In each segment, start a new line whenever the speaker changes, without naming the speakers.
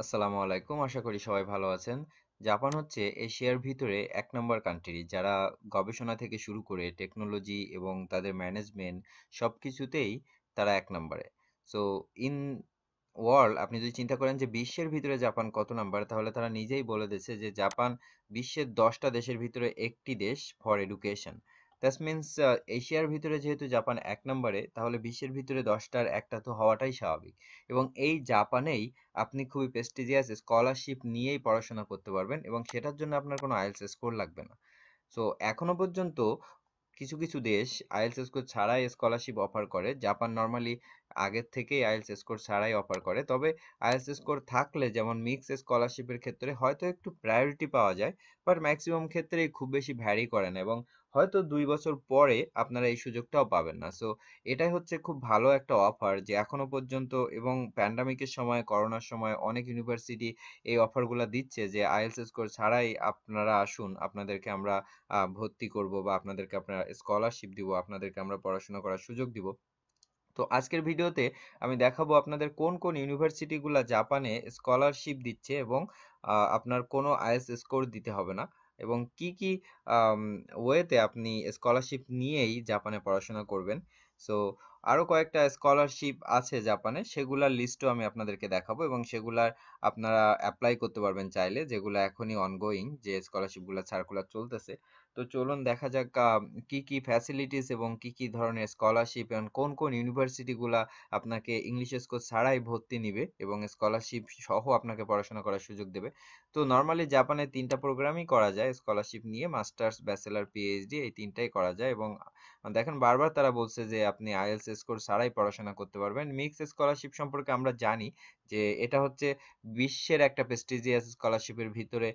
আসসালামু আলাইকুম আশা করি সবাই ভালো আছেন জাপান হচ্ছে এশিয়ার ভিতরে এক নম্বর কান্ট্রি যারা গবেষণা থেকে শুরু করে টেকনোলজি এবং তাদের ম্যানেজমেন্ট সব কিছুতেই তারা এক নম্বরে সো ইন ওয়ার্ল্ড আপনি যদি চিন্তা করেন যে বিশ্বের ভিতরে জাপান কত নাম্বার তাহলে তারা নিজেই বলে দিয়েছে যে জাপান বিশ্বের দশটা দেশের ভিতরে একটি দেশ ফর এডুকেশন দ্যাট মিনস এশিয়ার ভিতরে যেহেতু জাপান এক নম্বরে তাহলে বিশ্বের ভিতরে দশটার একটা তো হওয়াটাই স্বাভাবিক এবং এই জাপানেই আপনি খুবই প্রেস্টিজিয়াস স্কলারশিপ নিয়েই পড়াশোনা করতে পারবেন এবং সেটার জন্য আপনার কোনো আইএলস স্কোর লাগবে না সো এখনো পর্যন্ত কিছু কিছু দেশ আইএলস স্কোর ছাড়াই স্কলারশিপ অফার করে জাপান নর্মালি আগের থেকেই আইএলস স্কোর ছাড়াই অফার করে তবে আইএলস স্কোর থাকলে যেমন মিক্স স্কলারশিপের ক্ষেত্রে হয়তো একটু প্রায়োরিটি পাওয়া যায় বাট ম্যাক্সিমাম ক্ষেত্রে খুব বেশি ভ্যারি করে না এবং হয়তো দুই বছর পরে আপনারা এই সুযোগটাও পাবেন না সো এটাই হচ্ছে খুব ভালো একটা অফার যে এখনো পর্যন্ত এবং প্যান্ডামিকের সময় করোনার সময় অনেক ইউনিভার্সিটি এই অফারগুলো দিচ্ছে যে আইএলস স্কোর ছাড়াই আপনারা আসুন আপনাদেরকে আমরা ভর্তি করব বা আপনাদেরকে আপনারা স্কলারশিপ দিব আপনাদেরকে আমরা পড়াশোনা করার সুযোগ দিব তো আজকের ভিডিওতে আমি দেখাবো আপনাদের কোন কোন ইউনিভার্সিটিগুলো জাপানে স্কলারশিপ দিচ্ছে এবং আপনার কোনো আইএস স্কোর দিতে হবে না এবং কি কি ওয়েতে আপনি স্কলারশিপ নিয়েই জাপানে পড়াশোনা করবেন সো আরও কয়েকটা স্কলারশিপ আছে জাপানে সেগুলার লিস্টও আমি আপনাদেরকে দেখাবো এবং সেগুলার আপনারা অ্যাপ্লাই করতে পারবেন চাইলে যেগুলো এখনই অনগোয়িং যে স্কলারশিপগুলো সার্কুলার চলতেছে তো চলুন দেখা যাক কি কি ফ্যাসিলিটিস এবং কি কি ধরনের স্কলারশিপ এবং কোন কোন ইউনিভার্সিটিগুলা আপনাকে ইংলিশ স্কোর ছাড়াই ভর্তি নিবে এবং স্কলারশিপ সহ আপনাকে পড়াশোনা করার সুযোগ দেবে তো নর্মালি জাপানে তিনটা প্রোগ্রামই করা যায় স্কলারশিপ নিয়ে মাস্টার্স ব্যাচেলার পিএইচডি এই তিনটাই করা যায় এবং দেখেন বারবার তারা বলছে যে আপনি আইএলস স্কোর ছাড়াই পড়াশোনা করতে পারবেন মিক্স স্কলারশিপ সম্পর্কে আমরা জানি যে এটা হচ্ছে বিশ্বের একটা প্রেস্টিজিয়াস স্কলারশিপের ভিতরে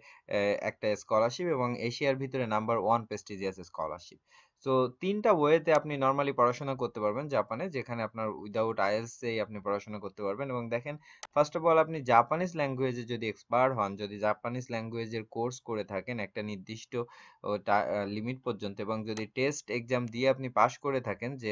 একটা স্কলারশিপ এবং এশিয়ার ভিতরে number one prestigious scholarship so তিনটা ওয়েতে আপনি নর্মালি পড়াশোনা করতে পারবেন জাপানে যেখানে আপনার উইদাউট এ আপনি পড়াশোনা করতে পারবেন এবং দেখেন ফার্স্ট অফ অল আপনি জাপানিজ ল্যাঙ্গুয়েজে যদি এক্সপার্ট হন যদি জাপানিজ ল্যাঙ্গুয়েজের কোর্স করে থাকেন একটা নির্দিষ্ট লিমিট পর্যন্ত এবং যদি টেস্ট এক্সাম দিয়ে আপনি পাস করে থাকেন যে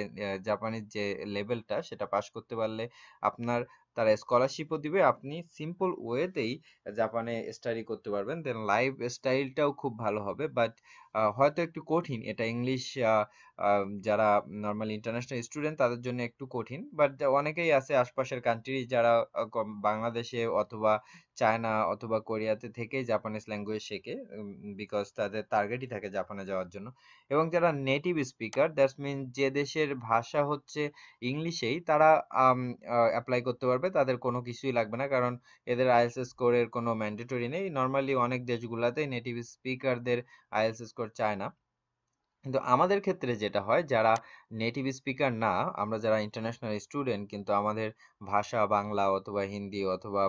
জাপানিজ যে লেভেলটা সেটা পাস করতে পারলে আপনার তারা স্কলারশিপও দিবে আপনি সিম্পল ওয়েতেই জাপানে স্টাডি করতে পারবেন দেন লাইফ স্টাইলটাও খুব ভালো হবে বাট হয়তো একটু কঠিন এটা ইংলিশ যারা নর্মাল ইন্টারন্যাশনাল স্টুডেন্ট তাদের জন্য একটু কঠিন বাট অনেকেই আছে আশপাশের কান্ট্রি যারা বাংলাদেশে অথবা চায়না অথবা কোরিয়াতে থেকেই জাপানিজ ল্যাঙ্গুয়েজ শেখে বিকজ তাদের টার্গেটই থাকে জাপানে যাওয়ার জন্য এবং যারা নেটিভ স্পিকার দ্যাটস মিন যে দেশের ভাষা হচ্ছে ইংলিশেই তারা অ্যাপ্লাই করতে পারবে তাদের কোনো কিছুই লাগবে না কারণ এদের আইএলস স্কোরের কোনো ম্যান্ডেটরি নেই নর্মালি অনেক দেশগুলোতে নেটিভ স্পিকারদের আইএলস স্কোর চায় না কিন্তু আমাদের ক্ষেত্রে যেটা হয় যারা নেটিভ স্পিকার না আমরা যারা ইন্টারন্যাশনাল স্টুডেন্ট কিন্তু আমাদের ভাষা বাংলা অথবা হিন্দি অথবা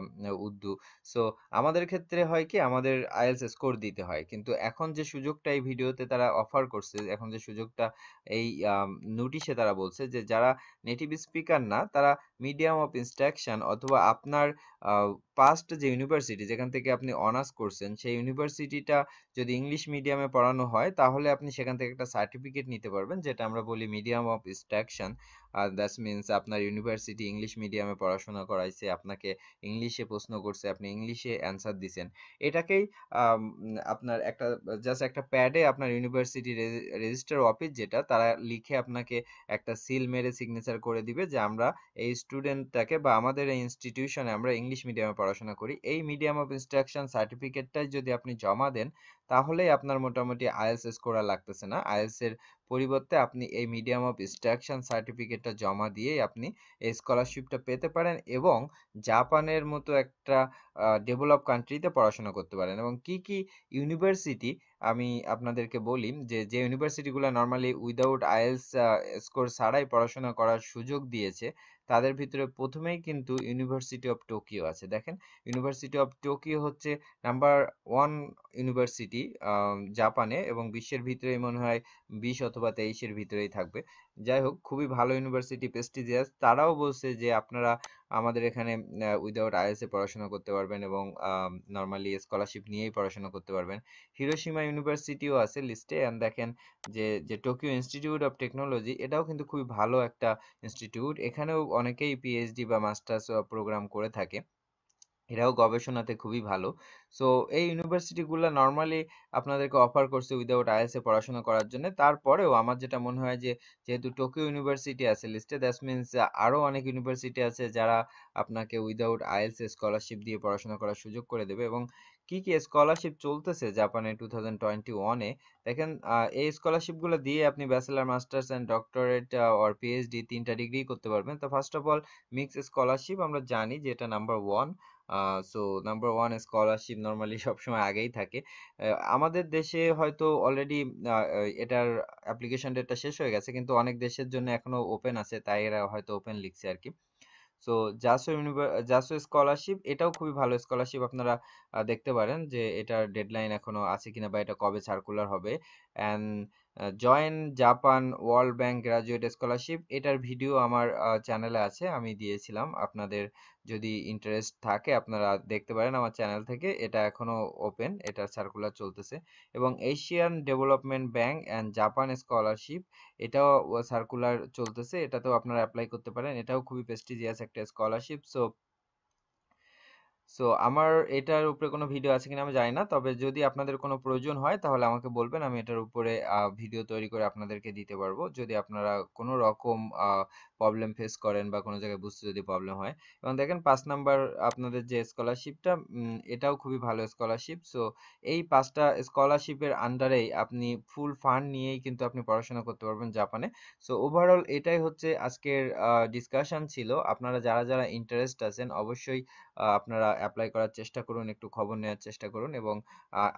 উর্দু সো আমাদের ক্ষেত্রে হয় কি আমাদের আইএলস স্কোর দিতে হয় কিন্তু এখন যে সুযোগটা এই ভিডিওতে তারা অফার করছে এখন যে সুযোগটা এই নোটিশে তারা বলছে যে যারা নেটিভ স্পিকার না তারা মিডিয়াম অফ ইনস্ট্রাকশন অথবা আপনার পাস্ট যে ইউনিভার্সিটি যেখান থেকে আপনি অনার্স করছেন সেই ইউনিভার্সিটিটা যদি ইংলিশ মিডিয়ামে পড়ানো হয় তাহলে আপনি সেখান থেকে একটা একটা সার্টিফিকেট নিতে পারবেন যেটা আমরা বলি মিডিয়াম অফ ইনস্ট্রাকশন আর দ্যাটস মিনস আপনার ইউনিভার্সিটি ইংলিশ মিডিয়ামে পড়াশোনা করাইছে আপনাকে ইংলিশে প্রশ্ন করছে আপনি ইংলিশে অ্যান্সার দিছেন এটাকেই আপনার একটা জাস্ট একটা প্যাডে আপনার ইউনিভার্সিটি রেজিস্টার অফিস যেটা তারা লিখে আপনাকে একটা সিল মেরে সিগনেচার করে দিবে যে আমরা এই স্টুডেন্টটাকে বা আমাদের এই ইনস্টিটিউশনে আমরা ইংলিশ মিডিয়ামে পড়াশোনা করি এই মিডিয়াম অফ ইনস্ট্রাকশন সার্টিফিকেটটাই যদি আপনি জমা দেন তাহলেই আপনার মোটামুটি আইএলস স্কোরা লাগতেছে না আইএলস এর পরিবর্তে আপনি এই মিডিয়াম অফ ইনস্ট্রাকশন সার্টিফিকেটটা জমা দিয়েই আপনি এই স্কলারশিপটা পেতে পারেন এবং জাপানের মতো একটা ডেভেলপ কান্ট্রিতে পড়াশোনা করতে পারেন এবং কি কি ইউনিভার্সিটি আমি আপনাদেরকে বলি যে যে ইউনিভার্সিটিগুলো নর্মালি উইদাউট আইএলস স্কোর ছাড়াই পড়াশোনা করার সুযোগ দিয়েছে তাদের ভিতরে প্রথমেই কিন্তু ইউনিভার্সিটি অফ টোকিও আছে দেখেন ইউনিভার্সিটি অফ টোকিও হচ্ছে নাম্বার ওয়ান ইউনিভার্সিটি জাপানে এবং বিশ্বের ভিতরে মনে হয় বিশ অথবা তেইশের ভিতরেই থাকবে যাই হোক খুবই ভালো ইউনিভার্সিটি প্রেস্টিজিয়াস তারাও বলছে যে আপনারা আমাদের এখানে উইদাউট আইএসএ পড়াশোনা করতে পারবেন এবং নর্মালি স্কলারশিপ নিয়েই পড়াশোনা করতে পারবেন হিরোশিমা ইউনিভার্সিটিও আছে লিস্টে অ্যান্ড দেখেন যে যে টোকিও ইনস্টিটিউট অফ টেকনোলজি এটাও কিন্তু খুবই ভালো একটা ইনস্টিটিউট এখানেও অনেকেই পিএইচডি বা মাস্টার্স প্রোগ্রাম করে থাকে এরাও গবেষণাতে খুবই ভালো সো এই ইউনিভার্সিটিগুলো নর্মালি আপনাদেরকে অফার করছে উইদাউট আইএস এ পড়াশোনা করার জন্য তারপরেও আমার যেটা মনে হয় যে যেহেতু টোকিও ইউনিভার্সিটি আছে লিস্টে দ্যাটস মিনস আরও অনেক ইউনিভার্সিটি আছে যারা আপনাকে উইদাউট আইএলসএ স্কলারশিপ দিয়ে পড়াশোনা করার সুযোগ করে দেবে এবং কি কি স্কলারশিপ চলতেছে জাপানে টু থাউজেন্ড টোয়েন্টি ওয়ানে দেখেন এই স্কলারশিপগুলো দিয়ে আপনি bachelor masters and doctorate or PhD তিনটা ডিগ্রি করতে পারবেন তো first of all MEXT scholarship আমরা জানি যে এটা number one so number one scholarship normally সবসময় আগেই থাকে আমাদের দেশে হয়তো অলরেডি এটার অ্যাপ্লিকেশন ডেটটা শেষ হয়ে গেছে কিন্তু অনেক দেশের জন্য এখনো ওপেন আছে তাই এরা হয়তো ওপেন লিখছে আর কি সো জাসো জাসো স্কলারশিপ এটাও খুবই ভালো স্কলারশিপ আপনারা দেখতে পারেন যে এটার ডেডলাইন এখনো আছে কিনা বা এটা কবে সার্কুলার হবে and joint Japan world bank graduate scholarship এটার ভিডিও আমার চ্যানেলে আছে আমি দিয়েছিলাম আপনাদের যদি ইন্টারেস্ট থাকে আপনারা দেখতে পারেন আমার চ্যানেল থেকে এটা এখনও ওপেন এটার সার্কুলার চলতেছে এবং Asian development bank and Japan scholarship এটাও সার্কুলার চলতেছে এটাতেও আপনারা অ্যাপ্লাই করতে পারেন এটাও খুবই প্রেস্টিজিয়াস একটা স্কলারশিপ সো সো আমার এটার উপরে কোনো ভিডিও আছে কিনা আমি জানি না তবে যদি আপনাদের কোনো প্রয়োজন হয় তাহলে আমাকে বলবেন আমি এটার উপরে ভিডিও তৈরি করে আপনাদেরকে দিতে পারবো যদি আপনারা কোনো রকম প্রবলেম ফেস করেন বা কোনো জায়গায় বুঝতে যদি প্রবলেম হয় এবং দেখেন পাঁচ নাম্বার আপনাদের যে স্কলারশিপটা এটাও খুবই ভালো স্কলারশিপ সো এই পাঁচটা স্কলারশিপের আন্ডারেই আপনি ফুল ফান্ড নিয়েই কিন্তু আপনি পড়াশোনা করতে পারবেন জাপানে সো ওভারঅল এটাই হচ্ছে আজকের ডিসকাশন ছিল আপনারা যারা যারা ইন্টারেস্ট আছেন অবশ্যই আপনারা অ্যাপ্লাই করার চেষ্টা করুন একটু খবর নেওয়ার চেষ্টা করুন এবং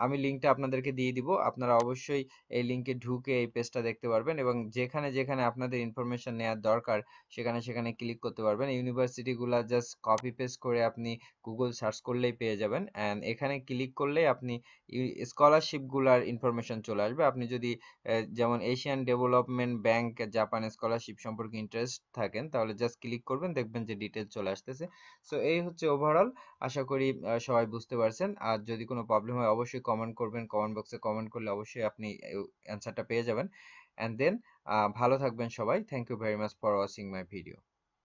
আমি লিঙ্কটা আপনাদেরকে দিয়ে দিব আপনারা অবশ্যই এই লিঙ্কে ঢুকে এই পেজটা দেখতে পারবেন এবং যেখানে যেখানে আপনাদের ইনফরমেশন নেওয়ার দরকার সেখানে সেখানে ক্লিক করতে পারবেন ইউনিভার্সিটিগুলো জাস্ট কপি পেস্ট করে আপনি গুগল সার্চ করলেই পেয়ে যাবেন অ্যান্ড এখানে ক্লিক করলেই আপনি স্কলারশিপগুলোর ইনফরমেশন চলে আসবে আপনি যদি যেমন Asian development bank Japan scholarship সম্পর্কে ইন্টারেস্ট থাকেন তাহলে জাস্ট ক্লিক করবেন দেখবেন যে ডিটেলস চলে আসতেছে সো এই হচ্ছে ওভার ওভারঅল আশা করি সবাই বুঝতে পারছেন আর যদি কোনো প্রবলেম হয় অবশ্যই কমেন্ট করবেন কমেন্ট বক্সে কমেন্ট করলে অবশ্যই আপনি অ্যান্সারটা পেয়ে যাবেন অ্যান্ড দেন ভালো থাকবেন সবাই thank you very much for watching my video